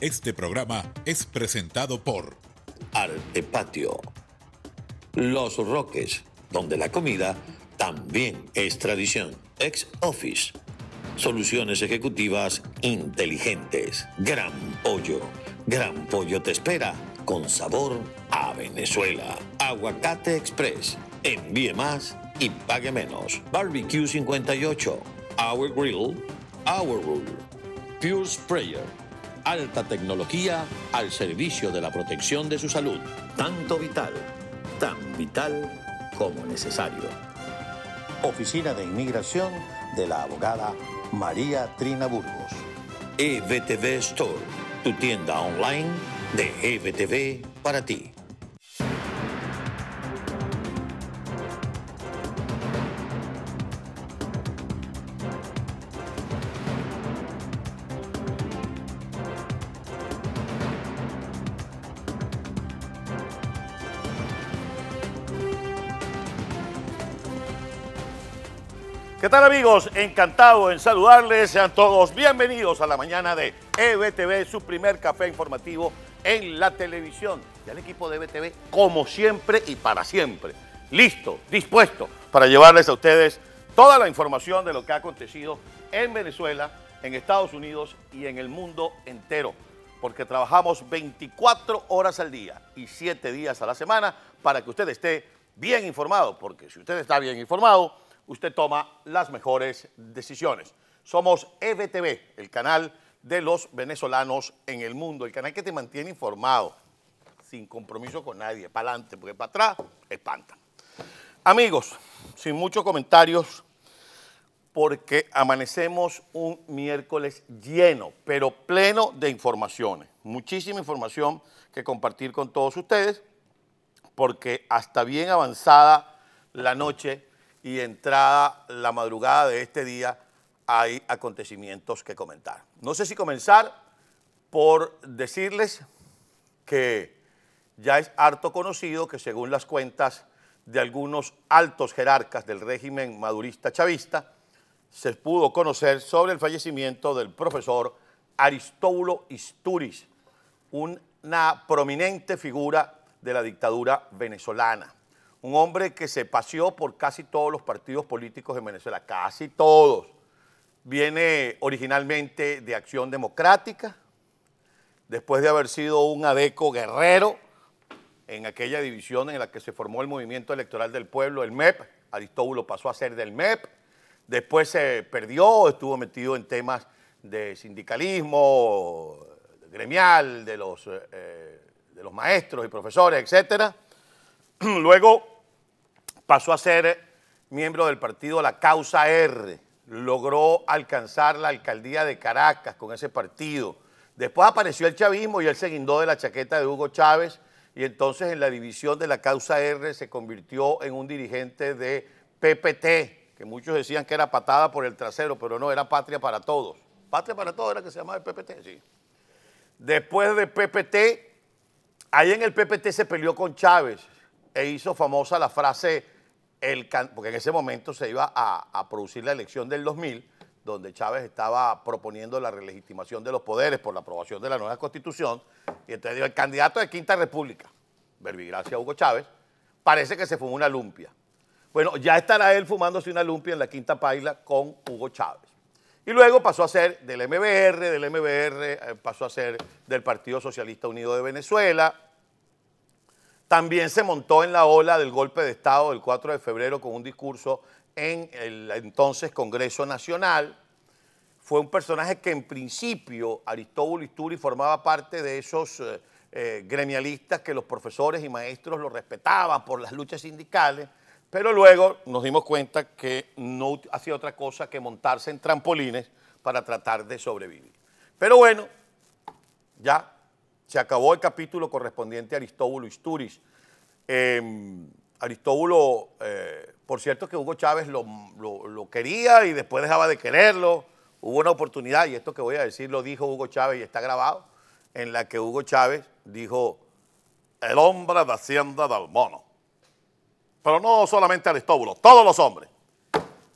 Este programa es presentado por Arte Patio. Los Roques, donde la comida también es tradición. Ex Office. Soluciones ejecutivas inteligentes. Gran Pollo. Gran Pollo te espera con sabor a Venezuela. Aguacate Express. Envíe más y pague menos. Barbecue 58. Our Grill. Our Rule. Pure Sprayer Alta tecnología al servicio de la protección de su salud. Tanto vital, tan vital como necesario. Oficina de Inmigración de la abogada María Trina Burgos. EBTV Store, tu tienda online de EBTV para ti. ¿Qué tal amigos? Encantado en saludarles. Sean todos bienvenidos a la mañana de EBTV, su primer café informativo en la televisión. Y al equipo de EBTV, como siempre y para siempre, listo, dispuesto para llevarles a ustedes toda la información de lo que ha acontecido en Venezuela, en Estados Unidos y en el mundo entero. Porque trabajamos 24 horas al día y 7 días a la semana para que usted esté bien informado. Porque si usted está bien informado, usted toma las mejores decisiones. Somos EBTV, el canal de los venezolanos en el mundo, el canal que te mantiene informado, sin compromiso con nadie, para adelante, porque para atrás espanta. Amigos, sin muchos comentarios, porque amanecemos un miércoles lleno, pero pleno de informaciones. Muchísima información que compartir con todos ustedes, porque hasta bien avanzada la noche y entrada la madrugada de este día hay acontecimientos que comentar. No sé si comenzar por decirles que ya es harto conocido que según las cuentas de algunos altos jerarcas del régimen madurista chavista, se pudo conocer sobre el fallecimiento del profesor Aristóbulo Isturiz, una prominente figura de la dictadura venezolana un hombre que se paseó por casi todos los partidos políticos en Venezuela, casi todos. Viene originalmente de Acción Democrática, después de haber sido un adeco guerrero en aquella división en la que se formó el Movimiento Electoral del Pueblo, el MEP, Aristóbulo pasó a ser del MEP, después se perdió, estuvo metido en temas de sindicalismo, gremial, de los, eh, eh, de los maestros y profesores, etcétera. Luego pasó a ser miembro del partido La Causa R, logró alcanzar la alcaldía de Caracas con ese partido. Después apareció el chavismo y él se guindó de la chaqueta de Hugo Chávez y entonces en la división de la causa R se convirtió en un dirigente de PPT, que muchos decían que era patada por el trasero, pero no, era patria para todos. Patria para todos era que se llamaba el PPT, sí. Después de PPT, ahí en el PPT se peleó con Chávez e hizo famosa la frase porque en ese momento se iba a, producir la elección del 2000, donde Chávez estaba proponiendo la relegitimación de los poderes por la aprobación de la nueva constitución, y entonces el candidato de Quinta República, verbigracia Hugo Chávez, parece que se fumó una lumpia. Bueno, ya estará él fumándose una lumpia en la Quinta Paila con Hugo Chávez. Y luego pasó a ser del MBR, del MBR eh, pasó a ser del Partido Socialista Unido de Venezuela, también se montó en la ola del golpe de Estado del 4 de febrero con un discurso en el entonces Congreso Nacional. Fue un personaje que en principio Aristóbulo Isturi formaba parte de esos eh, eh, gremialistas que los profesores y maestros lo respetaban por las luchas sindicales, pero luego nos dimos cuenta que no hacía otra cosa que montarse en trampolines para tratar de sobrevivir. Pero bueno, ya se acabó el capítulo correspondiente a Aristóbulo Isturiz. Em, Aristóbulo, eh, por cierto que Hugo Chávez lo, quería y después dejaba de quererlo. Hubo una oportunidad, y esto que voy a decir lo dijo Hugo Chávez y está grabado, en la que Hugo Chávez dijo, el hombre de Hacienda del Mono. Pero no solamente Aristóbulo, todos los hombres.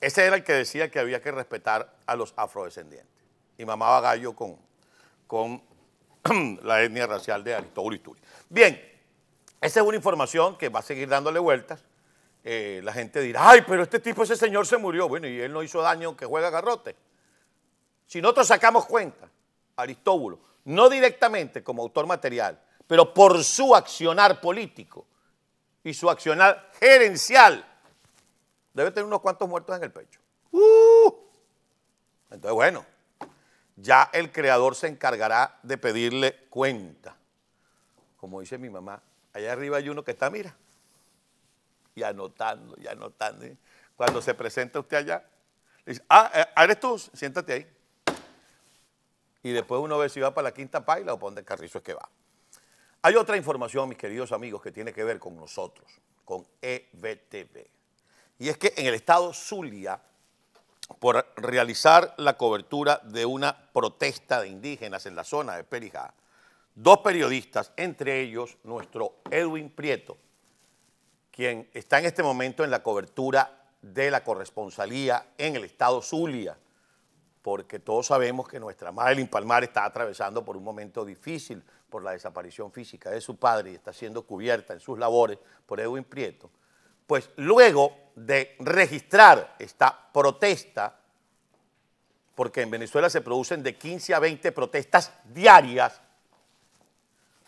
Ese era el que decía que había que respetar a los afrodescendientes. Y mamaba gallo con, con la etnia racial de Aristóbulo Turi. Bien, esa es una información que va a seguir dándole vueltas. Eh, la gente dirá, ay, pero este tipo, ese señor se murió. Bueno, y él no hizo daño que juega garrote. Si nosotros sacamos cuenta, Aristóbulo, no directamente como autor material, pero por su accionar político y su accionar gerencial, debe tener unos cuantos muertos en el pecho. ¡Uh! entonces, bueno, ya el creador se encargará de pedirle cuenta. Como dice mi mamá, allá arriba hay uno que está, mira, y anotando, y anotando. Cuando se presenta usted allá, le dice, ah, eh, ah, eres tú, siéntate ahí. Y después uno ve si va para la quinta paila o para donde carrizo es que va. Hay otra información, mis queridos amigos, que tiene que ver con nosotros, con EBTV. Y es que en el estado Zulia, por realizar la cobertura de una protesta de indígenas en la zona de Perijá. Dos periodistas, entre ellos nuestro Edwin Prieto, quien está en este momento en la cobertura de la corresponsalía en el estado Zulia, porque todos sabemos que nuestra madre, Palmar está atravesando por un momento difícil por la desaparición física de su padre y está siendo cubierta en sus labores por Edwin Prieto. Pues luego de registrar esta protesta, porque en Venezuela se producen de 15 a 20 protestas diarias.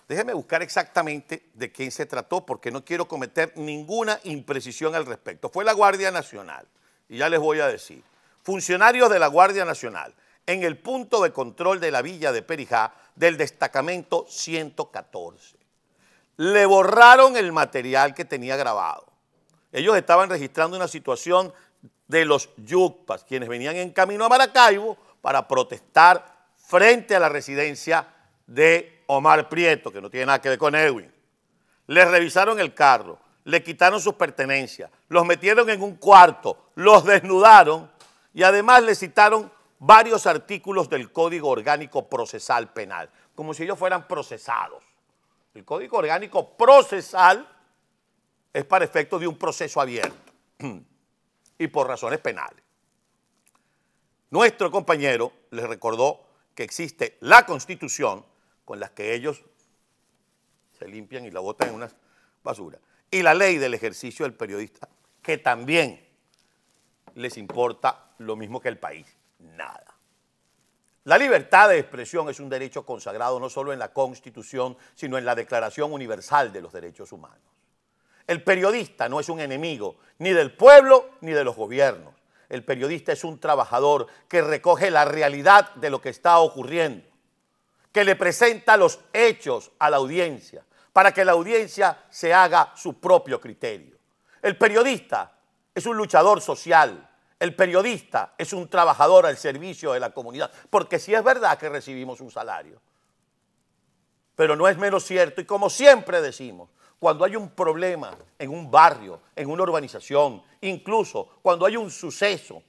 déjenme buscar exactamente de quién se trató, porque no quiero cometer ninguna imprecisión al respecto. Fue la Guardia Nacional, y ya les voy a decir. Funcionarios de la Guardia Nacional, en el punto de control de la villa de Perijá, del destacamento 114. Le borraron el material que tenía grabado ellos estaban registrando una situación de los yucpas, quienes venían en camino a Maracaibo para protestar frente a la residencia de Omar Prieto, que no tiene nada que ver con Edwin. Les revisaron el carro, le quitaron sus pertenencias, los metieron en un cuarto, los desnudaron y además le citaron varios artículos del Código Orgánico Procesal Penal, como si ellos fueran procesados. El Código Orgánico Procesal es para efecto de un proceso abierto y por razones penales. Nuestro compañero les recordó que existe la constitución con la que ellos se limpian y la botan en una basura. Y la ley del ejercicio del periodista, que también les importa lo mismo que el país, nada. La libertad de expresión es un derecho consagrado no solo en la Constitución, sino en la Declaración Universal de los Derechos Humanos. El periodista no es un enemigo ni del pueblo ni de los gobiernos. El periodista es un trabajador que recoge la realidad de lo que está ocurriendo, que le presenta los hechos a la audiencia para que la audiencia se haga su propio criterio. El periodista es un luchador social, el periodista es un trabajador al servicio de la comunidad, porque sí es verdad que recibimos un salario, pero no es menos cierto y como siempre decimos, cuando hay un problema en un barrio, en una urbanización, incluso cuando hay un suceso,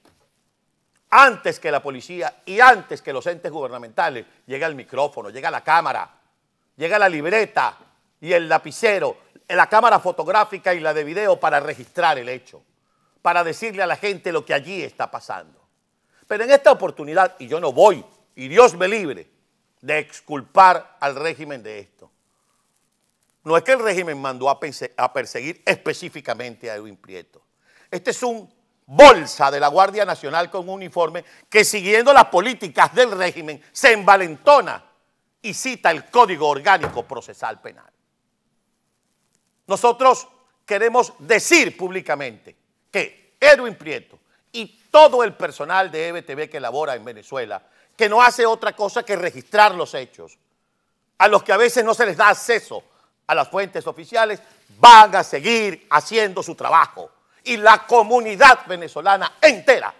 antes que la policía y antes que los entes gubernamentales, llega el micrófono, llega la cámara, llega la libreta y el lapicero, la cámara fotográfica y la de video para registrar el hecho, para decirle a la gente lo que allí está pasando. Pero en esta oportunidad, y yo no voy, y Dios me libre, de exculpar al régimen de esto. No es que el régimen mandó a perseguir específicamente a Edwin Prieto. Este es un bolsa de la Guardia Nacional con un uniforme que siguiendo las políticas del régimen se envalentona y cita el Código Orgánico Procesal Penal. Nosotros queremos decir públicamente que Edwin Prieto y todo el personal de EBTV que labora en Venezuela, que no hace otra cosa que registrar los hechos, a los que a veces no se les da acceso a las fuentes oficiales, van a seguir haciendo su trabajo. Y la comunidad venezolana entera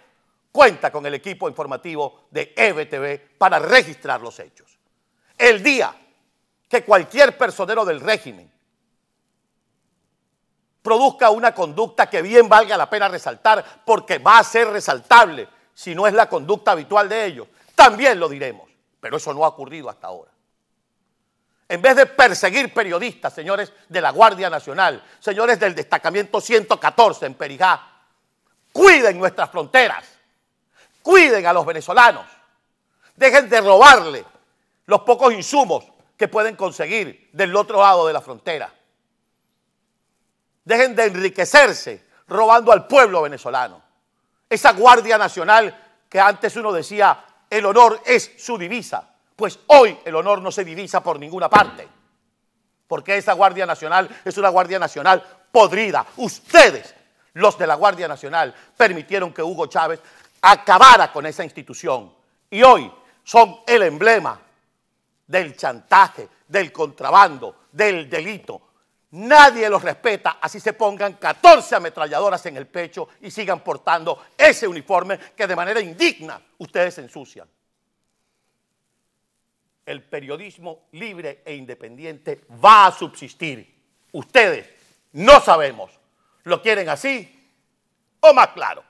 cuenta con el equipo informativo de EBTV para registrar los hechos. El día que cualquier personero del régimen produzca una conducta que bien valga la pena resaltar, porque va a ser resaltable si no es la conducta habitual de ellos. También lo diremos, pero eso no ha ocurrido hasta ahora. En vez de perseguir periodistas, señores de la Guardia Nacional, señores del destacamento 114 en Perijá, cuiden nuestras fronteras, cuiden a los venezolanos, dejen de robarle los pocos insumos que pueden conseguir del otro lado de la frontera. Dejen de enriquecerse robando al pueblo venezolano. Esa Guardia Nacional que antes uno decía, el honor es su divisa pues hoy el honor no se divisa por ninguna parte. Porque esa Guardia Nacional es una Guardia Nacional podrida. Ustedes, los de la Guardia Nacional, permitieron que Hugo Chávez acabara con esa institución. Y hoy son el emblema del chantaje, del contrabando, del delito. Nadie los respeta, así se pongan 14 ametralladoras en el pecho y sigan portando ese uniforme que de manera indigna ustedes ensucian el periodismo libre e independiente va a subsistir. Ustedes no sabemos. ¿Lo quieren así o más claro?